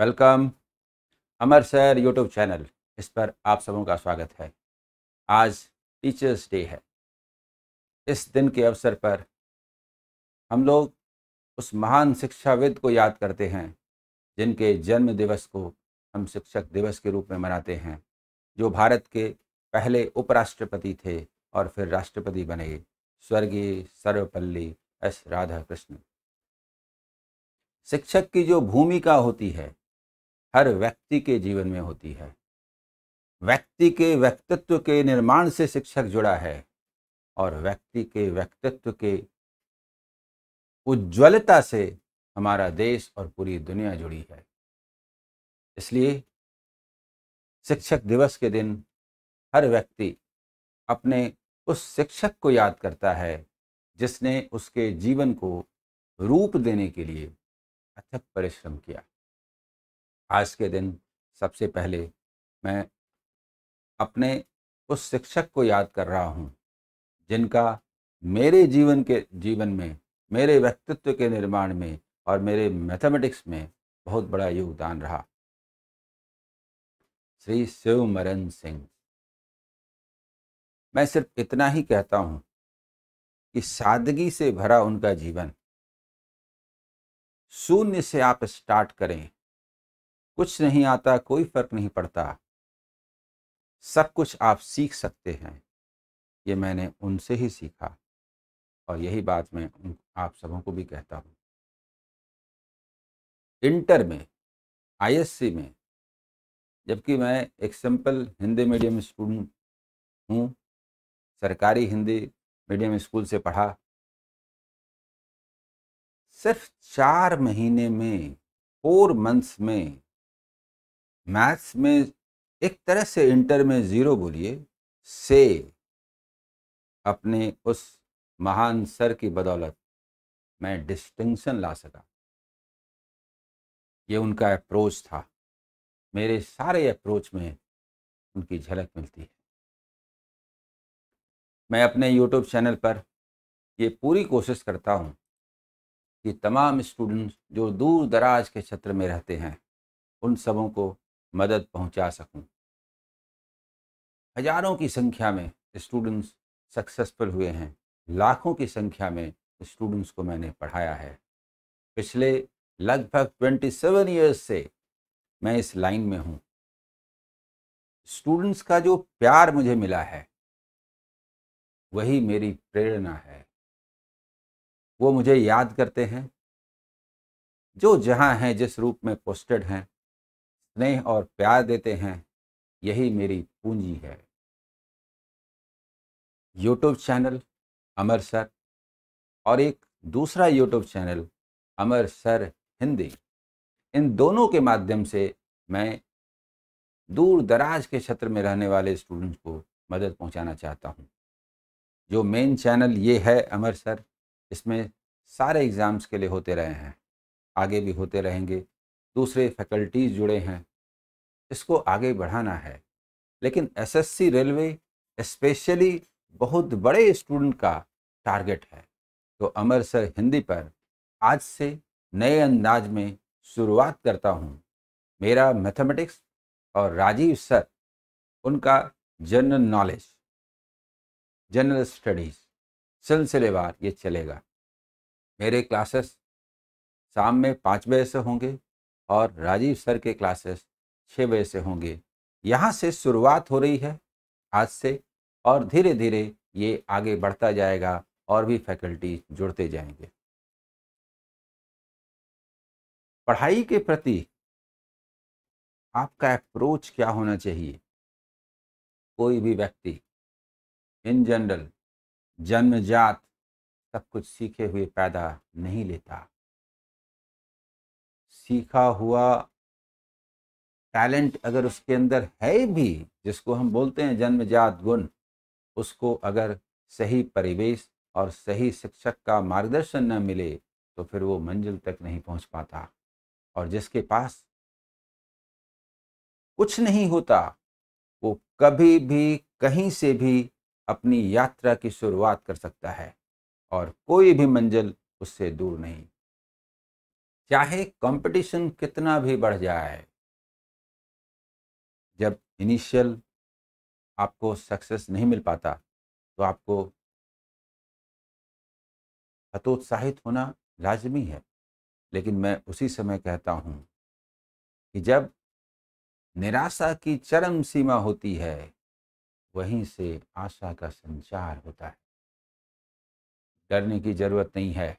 Welcome Amar sir YouTube channel इस पर आप सबों का स्वागत है आज टीचर्स डे है इस दिन के अवसर पर हम लोग उस महान शिक्षाविद को याद करते हैं जिनके जन्म दिवस को हम शिक्षक दिवस के रूप में मनाते हैं जो भारत के पहले उपराष्ट्रपति थे और फिर राष्ट्रपति बने स्वर्गीय सर्वपल्ली एस राधा कृष्ण शिक्षक की जो भूमिका होती है हर व्यक्ति के जीवन में होती है व्यक्ति के व्यक्तित्व के निर्माण से शिक्षक जुड़ा है और व्यक्ति के व्यक्तित्व के उज्ज्वलता से हमारा देश और पूरी दुनिया जुड़ी है इसलिए शिक्षक दिवस के दिन हर व्यक्ति अपने उस शिक्षक को याद करता है जिसने उसके जीवन को रूप देने के लिए अथक परिश्रम किया आज के दिन सबसे पहले मैं अपने उस शिक्षक को याद कर रहा हूँ जिनका मेरे जीवन के जीवन में मेरे व्यक्तित्व के निर्माण में और मेरे मैथमेटिक्स में बहुत बड़ा योगदान रहा श्री शिवमरण सिंह मैं सिर्फ इतना ही कहता हूँ कि सादगी से भरा उनका जीवन शून्य से आप स्टार्ट करें कुछ नहीं आता कोई फर्क नहीं पड़ता सब कुछ आप सीख सकते हैं ये मैंने उनसे ही सीखा और यही बात मैं आप सबों को भी कहता हूँ इंटर में आईएससी में जबकि मैं एक सिंपल हिंदी मीडियम स्टूडेंट हूँ सरकारी हिंदी मीडियम स्कूल से पढ़ा सिर्फ चार महीने में फोर मंथ्स में मैथ्स में एक तरह से इंटर में ज़ीरो बोलिए से अपने उस महान सर की बदौलत मैं डिस्टिंक्शन ला सका ये उनका अप्रोच था मेरे सारे अप्रोच में उनकी झलक मिलती है मैं अपने यूट्यूब चैनल पर ये पूरी कोशिश करता हूँ कि तमाम स्टूडेंट्स जो दूर दराज के क्षेत्र में रहते हैं उन सबों को मदद पहुंचा सकूं। हजारों की संख्या में स्टूडेंट्स सक्सेसफुल हुए हैं लाखों की संख्या में स्टूडेंट्स को मैंने पढ़ाया है पिछले लगभग 27 इयर्स से मैं इस लाइन में हूँ स्टूडेंट्स का जो प्यार मुझे मिला है वही मेरी प्रेरणा है वो मुझे याद करते हैं जो जहाँ हैं जिस रूप में पोस्टेड हैं स्नेह और प्यार देते हैं यही मेरी पूंजी है यूट्यूब चैनल अमर सर और एक दूसरा YouTube channel Amar sir Hindi इन दोनों के माध्यम से मैं दूर दराज के क्षेत्र में रहने वाले स्टूडेंट्स को मदद पहुंचाना चाहता हूं। जो मेन चैनल ये है अमर सर इसमें सारे एग्ज़ाम्स के लिए होते रहे हैं आगे भी होते रहेंगे दूसरे फैकल्टीज जुड़े हैं इसको आगे बढ़ाना है लेकिन एसएससी रेलवे स्पेशली बहुत बड़े स्टूडेंट का टारगेट है तो अमरसर हिंदी पर आज से नए अंदाज में शुरुआत करता हूँ मेरा मैथमेटिक्स और राजीव सर उनका जनरल नॉलेज जनरल स्टडीज़ सिलसिलेवार ये चलेगा मेरे क्लासेस शाम में पाँच बजे से होंगे और राजीव सर के क्लासेस छः बजे से होंगे यहाँ से शुरुआत हो रही है आज से और धीरे धीरे ये आगे बढ़ता जाएगा और भी फैकल्टी जुड़ते जाएंगे पढ़ाई के प्रति आपका अप्रोच क्या होना चाहिए कोई भी व्यक्ति इन जनरल जन्मजात सब कुछ सीखे हुए पैदा नहीं लेता सीखा हुआ टैलेंट अगर उसके अंदर है भी जिसको हम बोलते हैं जन्मजात गुण उसको अगर सही परिवेश और सही शिक्षक का मार्गदर्शन न मिले तो फिर वो मंजिल तक नहीं पहुंच पाता और जिसके पास कुछ नहीं होता वो कभी भी कहीं से भी अपनी यात्रा की शुरुआत कर सकता है और कोई भी मंजिल उससे दूर नहीं चाहे कंपटीशन कितना भी बढ़ जाए जब इनिशियल आपको सक्सेस नहीं मिल पाता तो आपको हतोत्साहित होना लाजमी है लेकिन मैं उसी समय कहता हूँ कि जब निराशा की चरम सीमा होती है वहीं से आशा का संचार होता है डरने की जरूरत नहीं है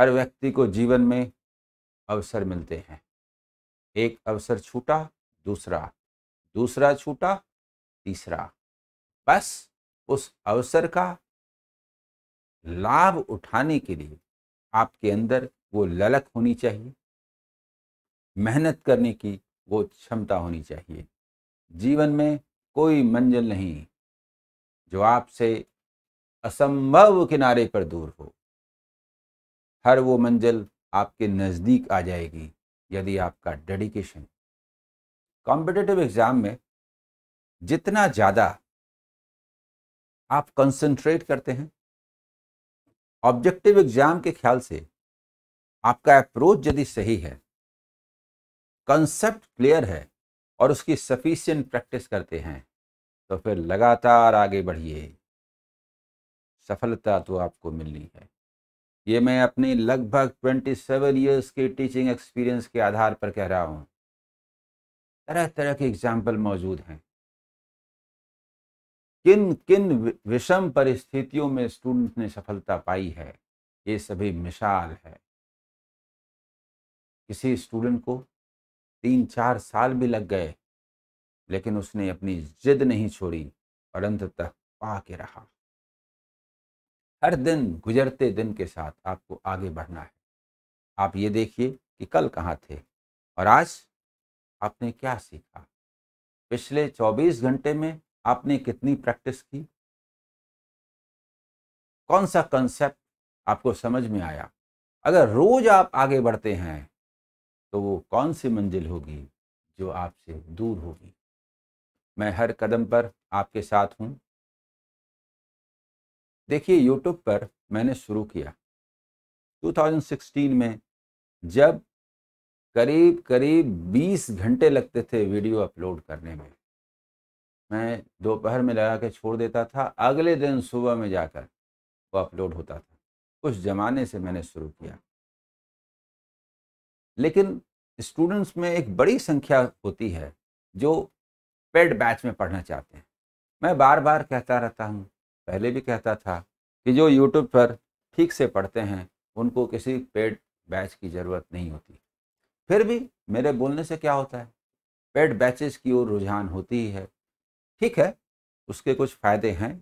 हर व्यक्ति को जीवन में अवसर मिलते हैं एक अवसर छूटा दूसरा दूसरा छूटा तीसरा बस उस अवसर का लाभ उठाने के लिए आपके अंदर वो ललक होनी चाहिए मेहनत करने की वो क्षमता होनी चाहिए जीवन में कोई मंजिल नहीं जो आपसे असंभव किनारे पर दूर हो हर वो मंजिल आपके नज़दीक आ जाएगी यदि आपका डेडिकेशन कॉम्पिटेटिव एग्ज़ाम में जितना ज़्यादा आप कंसंट्रेट करते हैं ऑब्जेक्टिव एग्ज़ाम के ख्याल से आपका अप्रोच यदि सही है कंसेप्ट क्लियर है और उसकी सफिशियंट प्रैक्टिस करते हैं तो फिर लगातार आगे बढ़िए सफलता तो आपको मिलनी है ये मैं अपने लगभग 27 सेवन ईयर्स के टीचिंग एक्सपीरियंस के आधार पर कह रहा हूँ तरह तरह के एग्जाम्पल मौजूद हैं किन किन विषम परिस्थितियों में स्टूडेंट ने सफलता पाई है ये सभी मिसाल है किसी स्टूडेंट को तीन चार साल भी लग गए लेकिन उसने अपनी जिद नहीं छोड़ी और अंत तक पा के रहा हर दिन गुजरते दिन के साथ आपको आगे बढ़ना है आप ये देखिए कि कल कहाँ थे और आज आपने क्या सीखा पिछले 24 घंटे में आपने कितनी प्रैक्टिस की कौन सा कंसेप्ट आपको समझ में आया अगर रोज आप आगे बढ़ते हैं तो वो कौन सी मंजिल होगी जो आपसे दूर होगी मैं हर कदम पर आपके साथ हूँ देखिए यूट्यूब पर मैंने शुरू किया 2016 में जब करीब करीब 20 घंटे लगते थे वीडियो अपलोड करने में मैं दोपहर में लगा के छोड़ देता था अगले दिन सुबह में जाकर वो अपलोड होता था उस ज़माने से मैंने शुरू किया लेकिन स्टूडेंट्स में एक बड़ी संख्या होती है जो पेड बैच में पढ़ना चाहते हैं मैं बार बार कहता रहता हूँ पहले भी कहता था कि जो यूट्यूब पर ठीक से पढ़ते हैं उनको किसी पेड बैच की ज़रूरत नहीं होती फिर भी मेरे बोलने से क्या होता है पेड बैचेस की ओर रुझान होती ही है ठीक है उसके कुछ फ़ायदे हैं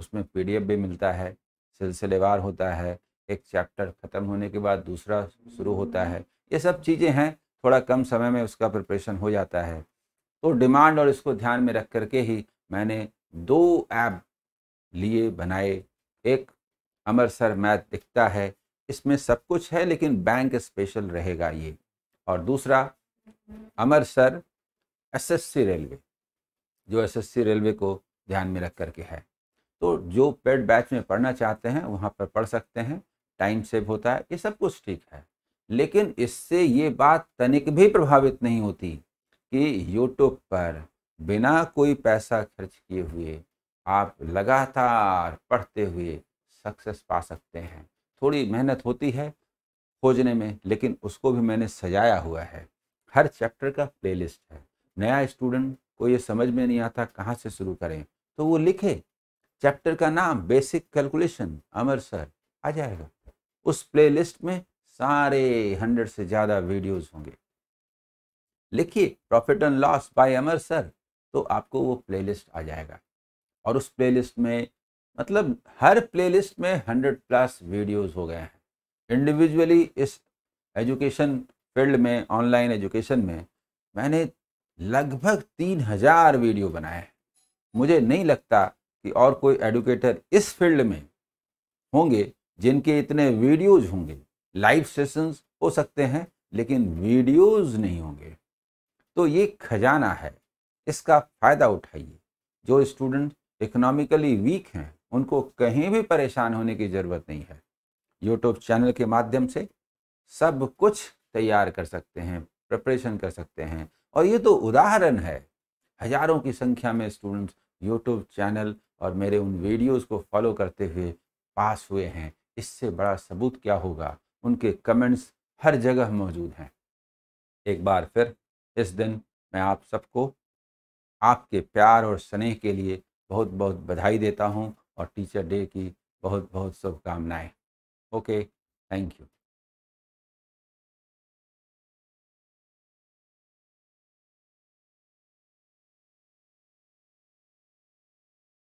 उसमें पीडीएफ भी मिलता है सिलसिलेवार होता है एक चैप्टर ख़त्म होने के बाद दूसरा शुरू होता है ये सब चीज़ें हैं थोड़ा कम समय में उसका प्रिपरेशन हो जाता है तो डिमांड और इसको ध्यान में रख करके ही मैंने दो ऐप लिए बनाए एक अमृतसर मैच दिखता है इसमें सब कुछ है लेकिन बैंक स्पेशल रहेगा ये और दूसरा अमृतसर एसएससी रेलवे जो एसएससी रेलवे को ध्यान में रख करके है तो जो पेड बैच में पढ़ना चाहते हैं वहाँ पर पढ़ सकते हैं टाइम सेव होता है ये सब कुछ ठीक है लेकिन इससे ये बात तनिक भी प्रभावित नहीं होती कि यूट्यूब पर बिना कोई पैसा खर्च किए हुए आप लगातार पढ़ते हुए सक्सेस पा सकते हैं थोड़ी मेहनत होती है खोजने में लेकिन उसको भी मैंने सजाया हुआ है हर चैप्टर का प्लेलिस्ट है नया स्टूडेंट को ये समझ में नहीं आता कहाँ से शुरू करें तो वो लिखे चैप्टर का नाम बेसिक कैलकुलेशन अमर सर आ जाएगा उस प्लेलिस्ट में सारे हंड्रेड से ज़्यादा वीडियोस होंगे लिखिए profit and loss by Amar sir तो आपको वो प्लेलिस्ट आ जाएगा और उस प्लेलिस्ट में मतलब हर प्लेलिस्ट में हंड्रेड प्लस वीडियोस हो गए हैं इंडिविजुअली इस एजुकेशन फील्ड में ऑनलाइन एजुकेशन में मैंने लगभग तीन हज़ार वीडियो बनाए हैं मुझे नहीं लगता कि और कोई एडुकेटर इस फील्ड में होंगे जिनके इतने वीडियोज होंगे लाइव सेशंस हो सकते हैं लेकिन वीडियोज नहीं होंगे तो ये खजाना है इसका फ़ायदा उठाइए जो स्टूडेंट इकोनॉमिकली वीक हैं उनको कहीं भी परेशान होने की ज़रूरत नहीं है यूट्यूब चैनल के माध्यम से सब कुछ तैयार कर सकते हैं प्रिपरेशन कर सकते हैं और ये तो उदाहरण है हजारों की संख्या में स्टूडेंट्स यूट्यूब चैनल और मेरे उन वीडियोस को फॉलो करते हुए पास हुए हैं इससे बड़ा सबूत क्या होगा उनके कमेंट्स हर जगह मौजूद हैं एक बार फिर इस दिन मैं आप सबको आपके प्यार और स्नेह के लिए बहुत बहुत बधाई देता हूँ और टीचर डे की बहुत बहुत शुभकामनाएँ ओके थैंक यू